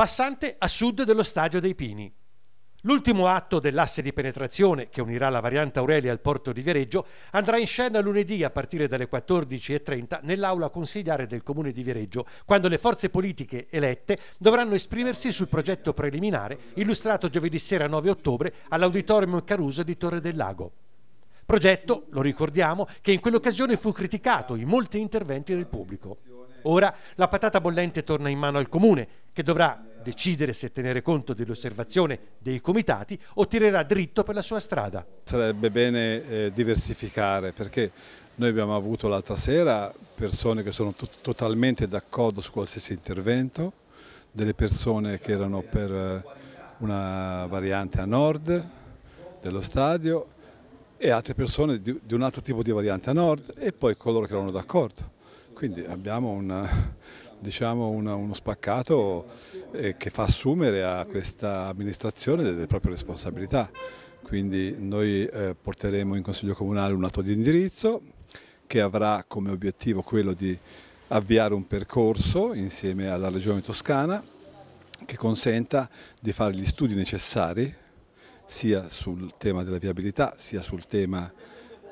passante a sud dello Stadio dei Pini. L'ultimo atto dell'asse di penetrazione che unirà la variante Aurelia al porto di Viareggio andrà in scena lunedì a partire dalle 14.30 nell'aula consigliare del comune di Viareggio, quando le forze politiche elette dovranno esprimersi sul progetto preliminare illustrato giovedì sera 9 ottobre all'auditorium Caruso di Torre del Lago. Progetto, lo ricordiamo, che in quell'occasione fu criticato in molti interventi del pubblico. Ora la patata bollente torna in mano al comune, che dovrà decidere se tenere conto dell'osservazione dei comitati o tirerà dritto per la sua strada. Sarebbe bene eh, diversificare perché noi abbiamo avuto l'altra sera persone che sono totalmente d'accordo su qualsiasi intervento, delle persone che erano per eh, una variante a nord dello stadio e altre persone di, di un altro tipo di variante a nord e poi coloro che erano d'accordo. Quindi abbiamo una, diciamo una, uno spaccato eh, che fa assumere a questa amministrazione delle proprie responsabilità. Quindi noi eh, porteremo in Consiglio Comunale un atto di indirizzo che avrà come obiettivo quello di avviare un percorso insieme alla Regione Toscana che consenta di fare gli studi necessari sia sul tema della viabilità sia sul tema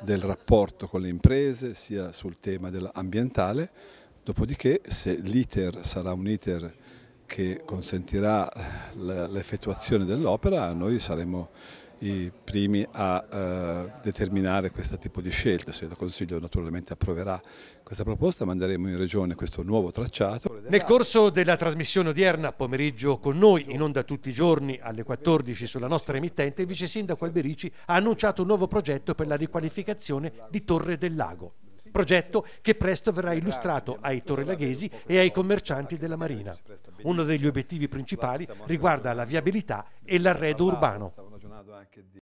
del rapporto con le imprese, sia sul tema ambientale, dopodiché se l'iter sarà un iter che consentirà l'effettuazione dell'opera, noi saremo i primi a eh, determinare questo tipo di scelta, se il Consiglio naturalmente approverà questa proposta manderemo in regione questo nuovo tracciato. Nel corso della trasmissione odierna pomeriggio con noi in onda tutti i giorni alle 14 sulla nostra emittente il vice sindaco Alberici ha annunciato un nuovo progetto per la riqualificazione di Torre del Lago progetto che presto verrà illustrato ai torrelaghesi e ai commercianti della marina. Uno degli obiettivi principali riguarda la viabilità e l'arredo urbano ragionato anche di